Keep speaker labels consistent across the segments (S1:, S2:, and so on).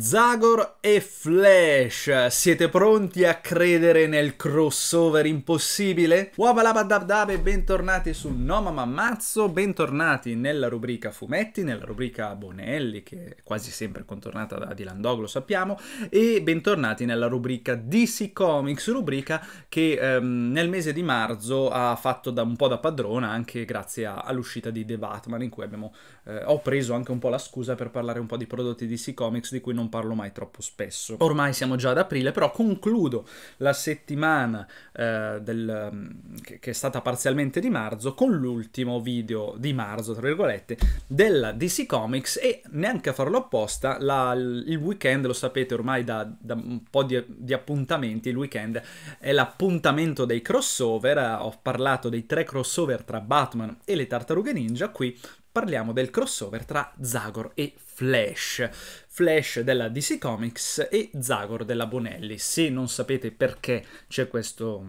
S1: Zagor e Flash, siete pronti a credere nel crossover impossibile? Wabalabadabdab e bentornati su No Mamma Mazzo, bentornati nella rubrica fumetti, nella rubrica Bonelli che è quasi sempre contornata da Dylan Dog, lo sappiamo, e bentornati nella rubrica DC Comics, rubrica che ehm, nel mese di marzo ha fatto da, un po' da padrona anche grazie all'uscita di The Batman in cui abbiamo, eh, ho preso anche un po' la scusa per parlare un po' di prodotti DC Comics di cui non non parlo mai troppo spesso. Ormai siamo già ad aprile, però concludo la settimana eh, del, mm, che, è stata parzialmente di marzo con l'ultimo video di marzo, tra virgolette, della DC Comics e neanche a farlo apposta, la, il weekend, lo sapete ormai da, da un po' di, di appuntamenti, il weekend è l'appuntamento dei crossover, eh, ho parlato dei tre crossover tra Batman e le tartarughe ninja, qui parliamo del crossover tra Zagor e Flash. Flash della DC Comics e Zagor della Bonelli. Se non sapete perché c'è questo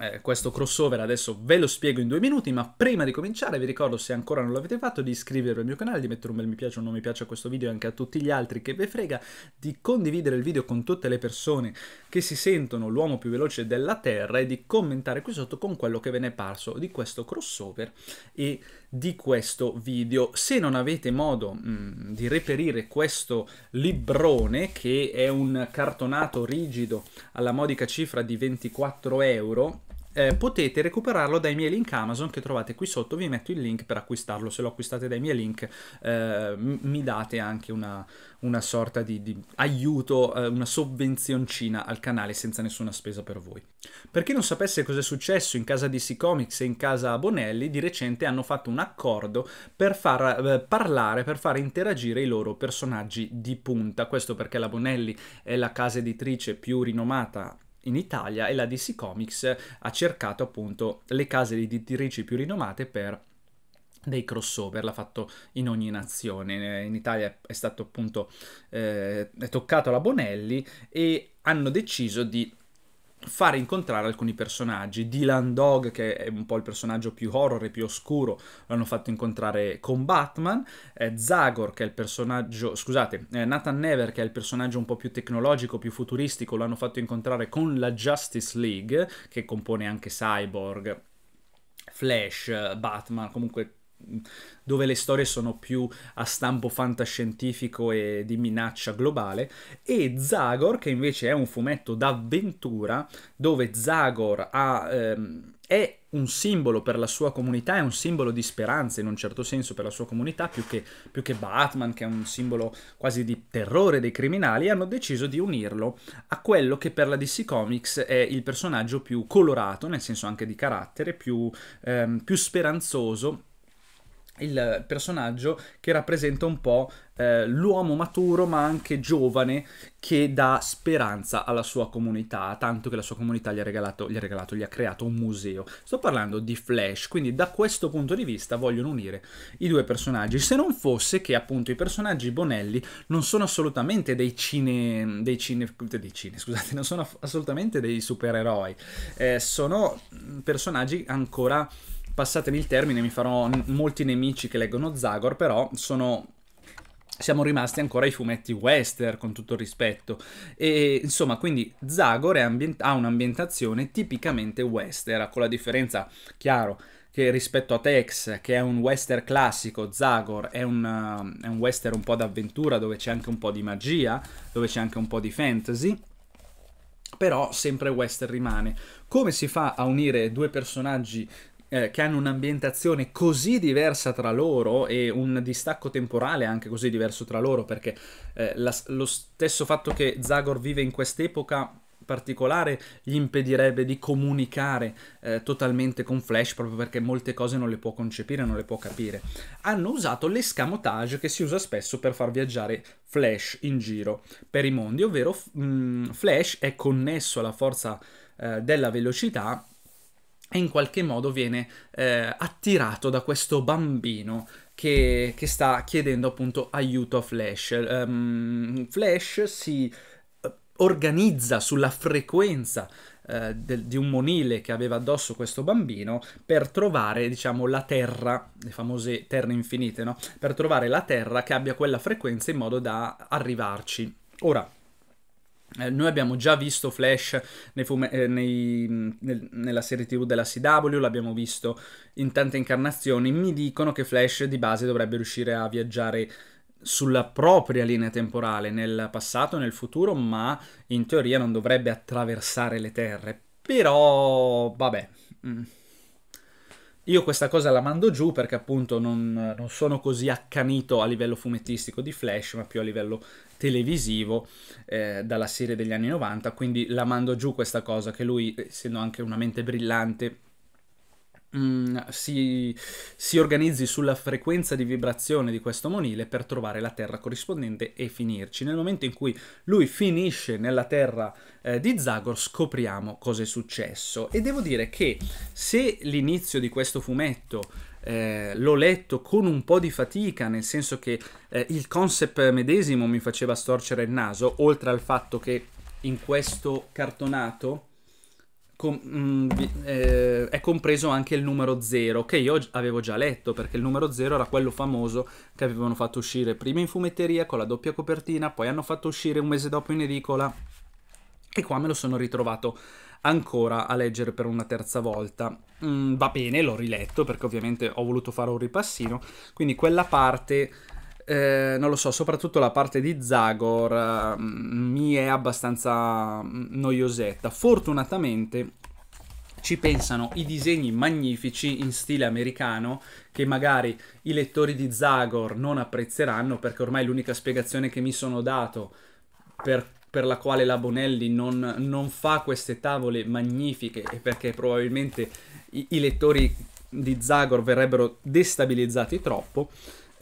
S1: eh, questo crossover adesso ve lo spiego in due minuti, ma prima di cominciare vi ricordo se ancora non l'avete fatto di iscrivervi al mio canale, di mettere un bel mi piace o un non mi piace a questo video e anche a tutti gli altri che ve frega, di condividere il video con tutte le persone che si sentono l'uomo più veloce della Terra e di commentare qui sotto con quello che ve ne è parso di questo crossover e di questo video. Se non avete modo mh, mm, di reperire questo librone, che è un cartonato rigido alla modica cifra di 24 euro, eh, potete recuperarlo dai miei link Amazon che trovate qui sotto, vi metto il link per acquistarlo, se lo acquistate dai miei link eh, mi date anche una, una sorta di, di aiuto, eh, una sovvenzioncina al canale senza nessuna spesa per voi. Per chi non sapesse cosa è successo in casa DC Comics e in casa Bonelli, di recente hanno fatto un accordo per far eh, parlare, per far interagire i loro personaggi di punta, questo perché la Bonelli è la casa editrice più rinomata in Italia e la DC Comics ha cercato appunto le case editrici più rinomate per dei crossover, l'ha fatto in ogni nazione, in Italia è stato appunto eh, è toccato la Bonelli e hanno deciso di fare incontrare alcuni personaggi. Dylan Dog, che è un po' il personaggio più horror e più oscuro, l'hanno fatto incontrare con Batman. Eh, Zagor, che è il personaggio, scusate, eh, Nathan Never, che è il personaggio un po' più tecnologico, più futuristico, l'hanno fatto incontrare con la Justice League, che compone anche Cyborg. Flash, eh, Batman, comunque dove le storie sono più a stampo fantascientifico e di minaccia globale, e Zagor, che invece è un fumetto d'avventura, dove Zagor ha, ehm, è un simbolo per la sua comunità, è un simbolo di speranza in un certo senso per la sua comunità, più che, più che Batman, che è un simbolo quasi di terrore dei criminali, hanno deciso di unirlo a quello che per la DC Comics è il personaggio più colorato, nel senso anche di carattere, più, ehm, più speranzoso il personaggio che rappresenta un po' eh, l'uomo maturo ma anche giovane che dà speranza alla sua comunità, tanto che la sua comunità gli ha, regalato, gli ha, regalato, gli ha creato un museo. Sto parlando di Flash, quindi da questo punto di vista vogliono unire i due personaggi, se non fosse che appunto i personaggi Bonelli non sono assolutamente dei cine, dei cine, dei cine scusate, non sono assolutamente dei supereroi, eh, sono personaggi ancora passatemi il termine, mi farò molti nemici che leggono Zagor, però sono siamo rimasti ancora ai fumetti western, con tutto il rispetto. E insomma, quindi Zagor ambient- ha un'ambientazione tipicamente western, con la differenza, chiaro, che rispetto a Tex, che è un western classico, Zagor è un, è un western un po' d'avventura, dove c'è anche un po' di magia, dove c'è anche un po' di fantasy. Però sempre western rimane. Come si fa a unire due personaggi eh, che hanno un'ambientazione così diversa tra loro e un distacco temporale anche così diverso tra loro, perché eh, la, lo stesso fatto che Zagor vive in quest'epoca particolare gli impedirebbe di comunicare eh, totalmente con Flash proprio perché molte cose non le può concepire, non le può capire. Hanno usato l'escamotage che si usa spesso per far viaggiare Flash in giro per i mondi, ovvero mh, mm, Flash è connesso alla forza eh, della velocità e in qualche modo viene eh, attirato da questo bambino che, che, sta chiedendo appunto aiuto a Flash. Um, Flash si eh, organizza sulla frequenza eh, de, di un monile che aveva addosso questo bambino per trovare, diciamo, la terra, le famose terre infinite, no? Per trovare la terra che abbia quella frequenza in modo da arrivarci. Ora, eh, noi abbiamo già visto Flash nei fume- eh, nei, mm, nel, nella serie TV della CW, l'abbiamo visto in tante incarnazioni. Mi dicono che Flash di base dovrebbe riuscire a viaggiare sulla propria linea temporale nel passato nel futuro, ma in teoria non dovrebbe attraversare le terre. Però, vabbè. Mm. Io questa cosa la mando giù perché appunto non, non sono così accanito a livello fumettistico di Flash, ma più a livello televisivo eh, dalla serie degli anni 90, quindi la mando giù questa cosa che lui, eh, essendo anche una mente brillante, Mm, si, si, organizzi sulla frequenza di vibrazione di questo monile per trovare la terra corrispondente e finirci. Nel momento in cui lui finisce nella terra eh, di Zagor scopriamo cosa è successo e devo dire che se l'inizio di questo fumetto eh, l'ho letto con un po' di fatica, nel senso che eh, il concept medesimo mi faceva storcere il naso, oltre al fatto che in questo cartonato com- mh, mm, eh, è compreso anche il numero 0, che io avevo già letto, perché il numero 0 era quello famoso che avevano fatto uscire prima in fumetteria con la doppia copertina, poi hanno fatto uscire un mese dopo in edicola. E qua me lo sono ritrovato ancora a leggere per una terza volta. Mm, va bene, l'ho riletto perché ovviamente ho voluto fare un ripassino, quindi quella parte eh, non lo so, soprattutto la parte di Zagor eh, mi è abbastanza mm, noiosetta. Fortunatamente ci pensano i disegni magnifici in stile americano che magari i lettori di Zagor non apprezzeranno perché ormai l'unica spiegazione che mi sono dato per, per la quale la Bonelli non, non, fa queste tavole magnifiche e perché probabilmente i, i lettori di Zagor verrebbero destabilizzati troppo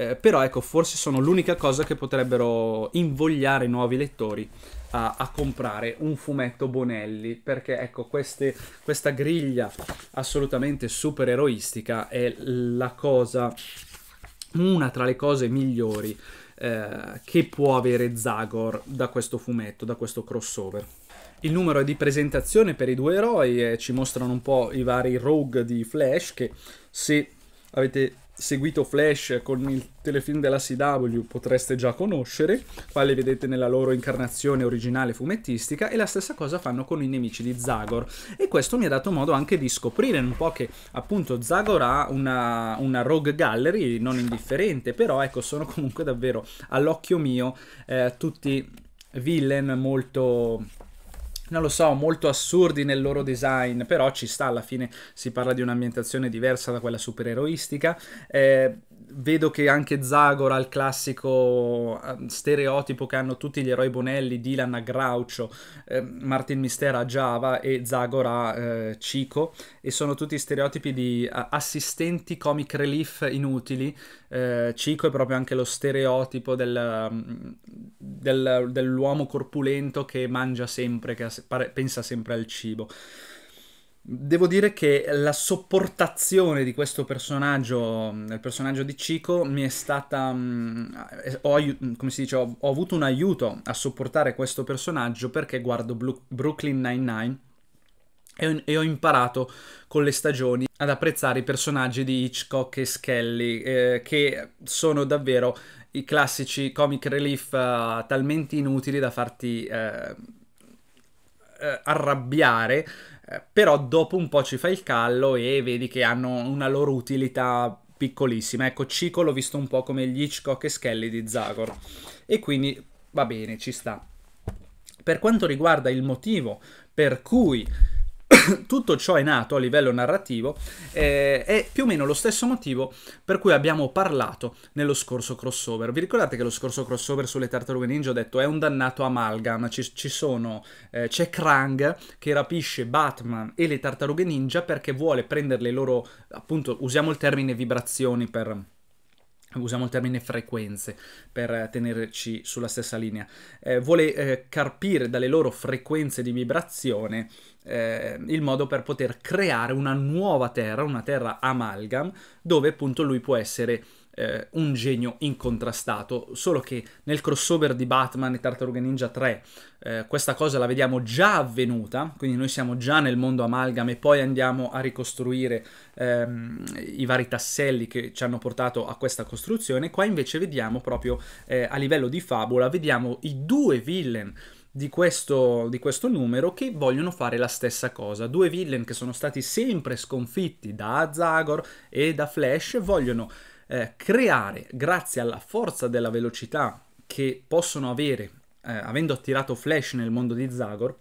S1: eh, però ecco, forse sono l'unica cosa che potrebbero invogliare i nuovi lettori a, a comprare un fumetto Bonelli, perché ecco, queste, questa griglia assolutamente supereroistica è la cosa, una tra le cose migliori eh, che può avere Zagor da questo fumetto, da questo crossover. Il numero di presentazione per i due eroi eh, ci mostrano un po' i vari rogue di Flash che se avete seguito Flash con il telefilm della CW potreste già conoscere, quale vedete nella loro incarnazione originale fumettistica e la stessa cosa fanno con i nemici di Zagor e questo mi ha dato modo anche di scoprire un po' che appunto Zagor ha una, una rogue gallery non indifferente, però ecco sono comunque davvero all'occhio mio eh, tutti villain molto non lo so, molto assurdi nel loro design, però ci sta alla fine, si parla di un'ambientazione diversa da quella supereroistica. Eh, vedo che anche Zagora, ha il classico ehm, stereotipo che hanno tutti gli eroi Bonelli, Dylan a Groucho, eh, Martin Mister a Java e Zagora eh, Chico, e sono tutti stereotipi di eh, assistenti comic relief inutili. Eh, Chico è proprio anche lo stereotipo del, mm, del, dell'uomo corpulento che mangia sempre, che pensa sempre al cibo. Devo dire che la sopportazione di questo personaggio, il personaggio di Chico, mi è stata. Eh, ho, come si dice, ho, ho avuto un aiuto a sopportare questo personaggio perché guardo Blue, Brooklyn Nine-Nine e, e ho imparato con le stagioni ad apprezzare i personaggi di Hitchcock e Skelly, eh, che sono davvero i classici comic relief eh, talmente inutili da farti eh, eh arrabbiare eh, però dopo un po' ci fai il callo e vedi che hanno una loro utilità piccolissima. Ecco, Cico l'ho visto un po' come gli Hitchcock e Skelly di Zagor. E quindi va bene, ci sta. Per quanto riguarda il motivo per cui tutto ciò è nato a livello narrativo eh, è più o meno lo stesso motivo per cui abbiamo parlato nello scorso crossover. Vi ricordate che lo scorso crossover sulle tartarughe ninja ho detto è un dannato amalgam, ci, ci sono, eh, c'è Krang che rapisce Batman e le tartarughe ninja perché vuole prendere le loro, appunto usiamo il termine vibrazioni per usiamo il termine frequenze per tenerci sulla stessa linea, eh, vuole eh, carpire dalle loro frequenze di vibrazione eh, il modo per poter creare una nuova terra, una terra amalgam, dove appunto lui può essere eh, un genio incontrastato, solo che nel crossover di Batman e Tartaruga Ninja 3 eh, questa cosa la vediamo già avvenuta, quindi noi siamo già nel mondo amalgam e poi andiamo a ricostruire ehm, i vari tasselli che ci hanno portato a questa costruzione, qua invece vediamo proprio eh, a livello di fabula, vediamo i due villain di questo, di questo, numero che vogliono fare la stessa cosa. Due villain che sono stati sempre sconfitti da Zagor e da Flash vogliono eh, creare, grazie alla forza della velocità che possono avere eh, avendo attirato Flash nel mondo di Zagor,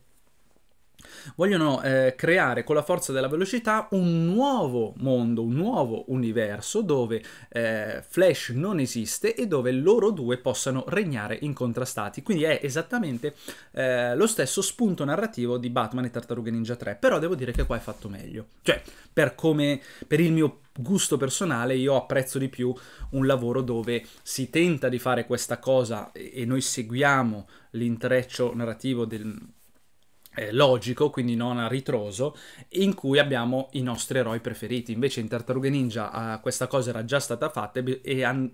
S1: Vogliono eh, creare con la forza della velocità un nuovo mondo, un nuovo universo dove eh, Flash non esiste e dove loro due possano regnare incontrastati. Quindi è esattamente eh, lo stesso spunto narrativo di Batman e Tartarughe Ninja 3, però devo dire che qua è fatto meglio. Cioè, per, come, per il mio gusto personale io apprezzo di più un lavoro dove si tenta di fare questa cosa e noi seguiamo l'intreccio narrativo del eh, logico, quindi non a ritroso, in cui abbiamo i nostri eroi preferiti. Invece in Tartarughe Ninja uh, questa cosa era già stata fatta e, an-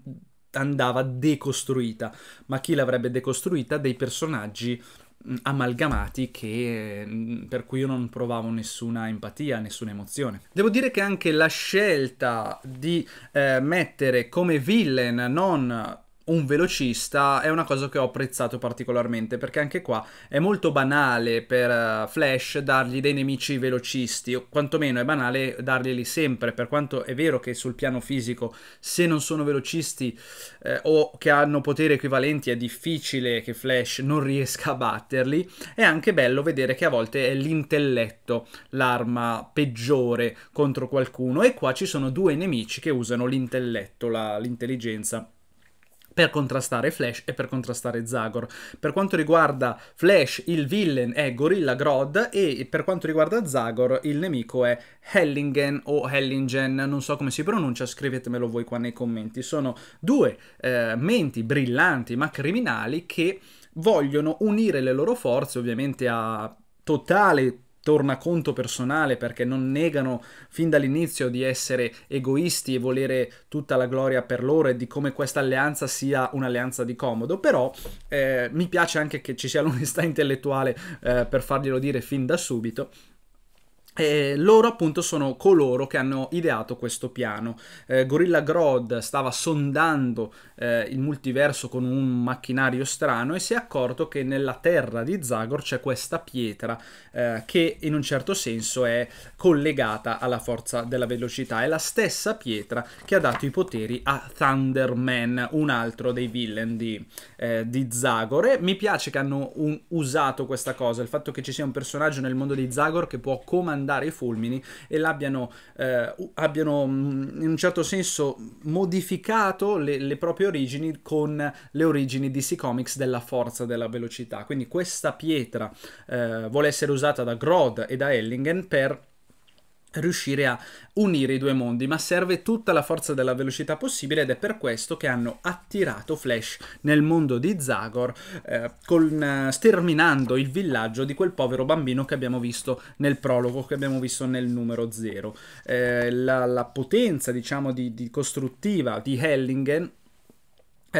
S1: andava decostruita. Ma chi l'avrebbe decostruita? Dei personaggi mh, mm, amalgamati che, mh, mm, per cui io non provavo nessuna empatia, nessuna emozione. Devo dire che anche la scelta di eh, mettere come villain non un velocista è una cosa che ho apprezzato particolarmente perché anche qua è molto banale per eh, Flash dargli dei nemici velocisti o quantomeno è banale darglieli sempre per quanto è vero che sul piano fisico se non sono velocisti eh, o che hanno poteri equivalenti è difficile che Flash non riesca a batterli è anche bello vedere che a volte è l'intelletto l'arma peggiore contro qualcuno e qua ci sono due nemici che usano l'intelletto la, l'intelligenza per contrastare Flash e per contrastare Zagor. Per quanto riguarda Flash, il villain è Gorilla Grodd e per quanto riguarda Zagor, il nemico è Hellingen o Hellingen, non so come si pronuncia, scrivetemelo voi qua nei commenti. Sono due eh, menti brillanti ma criminali che vogliono unire le loro forze, ovviamente a totale tornaconto personale perché non negano fin dall'inizio di essere egoisti e volere tutta la gloria per loro e di come questa alleanza sia un'alleanza di comodo, però eh, mi piace anche che ci sia l'onestà intellettuale eh, per farglielo dire fin da subito eh, loro appunto sono coloro che hanno ideato questo piano. Eh, Gorilla Grodd stava sondando eh, il multiverso con un macchinario strano e si è accorto che nella terra di Zagor c'è questa pietra eh, che in un certo senso è collegata alla forza della velocità. È la stessa pietra che ha dato i poteri a Thunderman, un altro dei villain di, eh, di Zagor. E mi piace che hanno un, usato questa cosa, il fatto che ci sia un personaggio nel mondo di Zagor che può comandare andare ai fulmini e l'abbiano eh, abbiano mm, in un certo senso modificato le, le, proprie origini con le origini DC Comics della forza della velocità. Quindi questa pietra eh, vuole essere usata da Grodd e da Ellingen per riuscire a unire i due mondi, ma serve tutta la forza della velocità possibile ed è per questo che hanno attirato Flash nel mondo di Zagor, eh, con, eh, sterminando il villaggio di quel povero bambino che abbiamo visto nel prologo, che abbiamo visto nel numero 0. Eh, la, la, potenza, diciamo, di, di costruttiva di Hellingen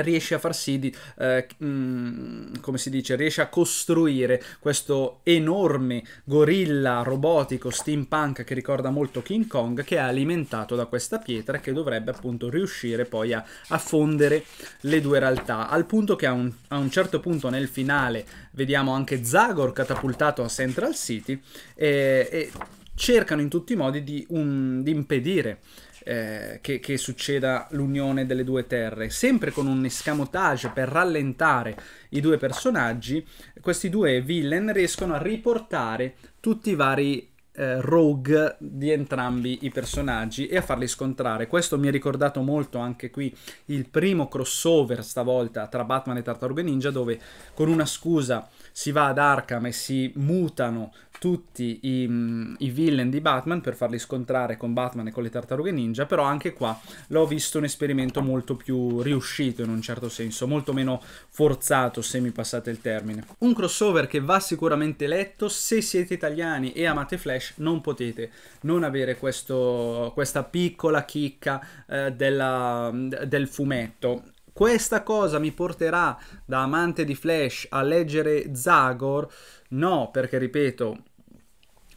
S1: riesce a far sì di, eh, mm, come si dice, riesce a costruire questo enorme gorilla robotico steampunk che ricorda molto King Kong che è alimentato da questa pietra che dovrebbe appunto riuscire poi a, a fondere le due realtà al punto che a un, a un, certo punto nel finale vediamo anche Zagor catapultato a Central City e, eh, e cercano in tutti i modi di, un, mm, di impedire eh, che, che, succeda l'unione delle due terre, sempre con un escamotage per rallentare i due personaggi, questi due villain riescono a riportare tutti i vari eh, rogue di entrambi i personaggi e a farli scontrare. Questo mi ha ricordato molto anche qui il primo crossover stavolta tra Batman e Tartaruga Ninja dove con una scusa si va ad Arkham e si mutano tutti i, mm, i, villain di Batman per farli scontrare con Batman e con le tartarughe ninja, però anche qua l'ho visto un esperimento molto più riuscito in un certo senso, molto meno forzato se mi passate il termine. Un crossover che va sicuramente letto, se siete italiani e amate Flash non potete non avere questo, questa piccola chicca eh, della, del fumetto. Questa cosa mi porterà da amante di Flash a leggere Zagor? No, perché ripeto,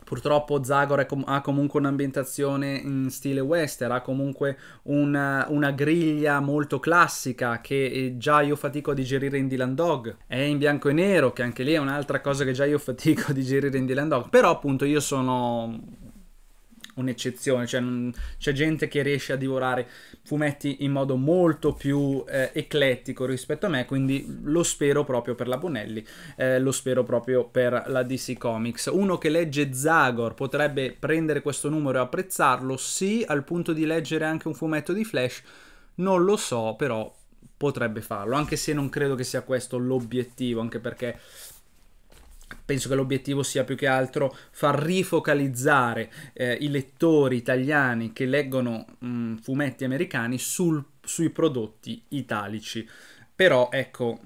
S1: Purtroppo Zagor com ha comunque un'ambientazione in stile western, ha comunque una, una, griglia molto classica che eh, già io fatico a digerire in Dylan Dog. È in bianco e nero, che anche lì è un'altra cosa che già io fatico a digerire in Dylan Dog. Però appunto io sono un'eccezione, cioè non, c'è gente che riesce a divorare fumetti in modo molto più eh, eclettico rispetto a me, quindi lo spero proprio per la Bonelli, eh, lo spero proprio per la DC Comics. Uno che legge Zagor potrebbe prendere questo numero e apprezzarlo, sì, al punto di leggere anche un fumetto di Flash, non lo so, però potrebbe farlo, anche se non credo che sia questo l'obiettivo, anche perché penso che l'obiettivo sia più che altro far rifocalizzare eh, i lettori italiani che leggono mh, mm, fumetti americani sul, sui prodotti italici. Però ecco,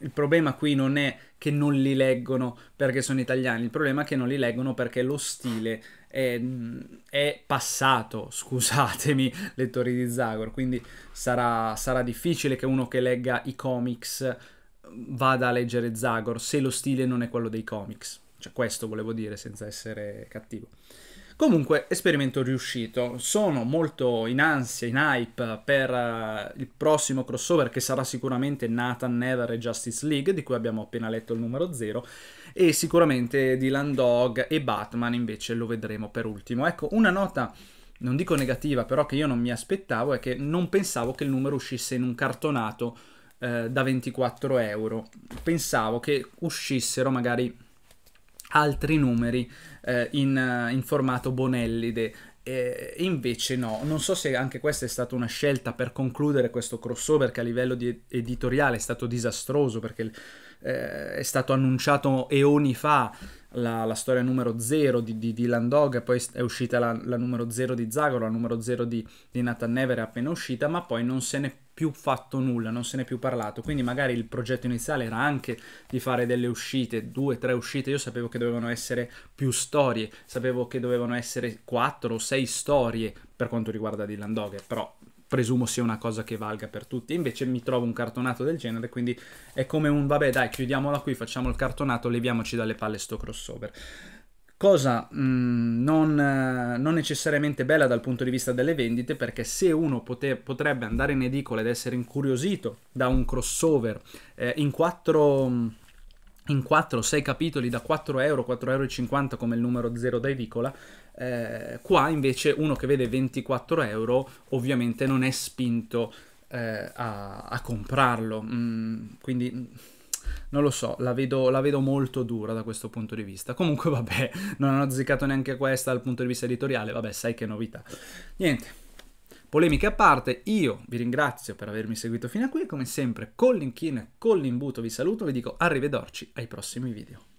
S1: il problema qui non è che non li leggono perché sono italiani, il problema è che non li leggono perché lo stile è, mm, è passato, scusatemi, lettori di Zagor, quindi sarà, sarà difficile che uno che legga i comics vada a leggere Zagor se lo stile non è quello dei comics. Cioè, questo volevo dire senza essere cattivo. Comunque, esperimento riuscito. Sono molto in ansia, in hype per uh, il prossimo crossover che sarà sicuramente Nathan Never e Justice League, di cui abbiamo appena letto il numero 0, e sicuramente Dylan Dog e Batman invece lo vedremo per ultimo. Ecco, una nota non dico negativa, però che io non mi aspettavo è che non pensavo che il numero uscisse in un cartonato eh, da 24 euro. Pensavo che uscissero magari altri numeri eh, in, in formato Bonellide e invece no, non so se anche questa è stata una scelta per concludere questo crossover che a livello di editoriale è stato disastroso perché eh, è stato annunciato eoni fa la, la storia numero 0 di, di, di Landog, poi è uscita la, la numero 0 di Zagor, la numero 0 di, di Nathan Never è appena uscita, ma poi non se n'è più fatto nulla, non se n'è più parlato. Quindi magari il progetto iniziale era anche di fare delle uscite, due, tre uscite. Io sapevo che dovevano essere più storie, sapevo che dovevano essere quattro o sei storie per quanto riguarda Dylan Dog, però presumo sia una cosa che valga per tutti. Invece mi trovo un cartonato del genere, quindi è come un vabbè dai, chiudiamola qui, facciamo il cartonato, leviamoci dalle palle sto crossover. Cosa mh, mm, non, eh, non, necessariamente bella dal punto di vista delle vendite, perché se uno pote- potrebbe andare in edicola ed essere incuriosito da un crossover eh, in quattro mm, in 4 o 6 capitoli da 4 euro, 4,50 euro come il numero 0 da edicola, eh, qua invece uno che vede 24 euro ovviamente non è spinto eh, a, a, comprarlo, mm, quindi mm, non lo so, la vedo, la vedo, molto dura da questo punto di vista. Comunque vabbè, non ho zicato neanche questa dal punto di vista editoriale, vabbè sai che novità. Niente. Polemiche a parte, io vi ringrazio per avermi seguito fino a qui, come sempre con l'inchino e con l'imbuto vi saluto, vi dico arrivederci ai prossimi video.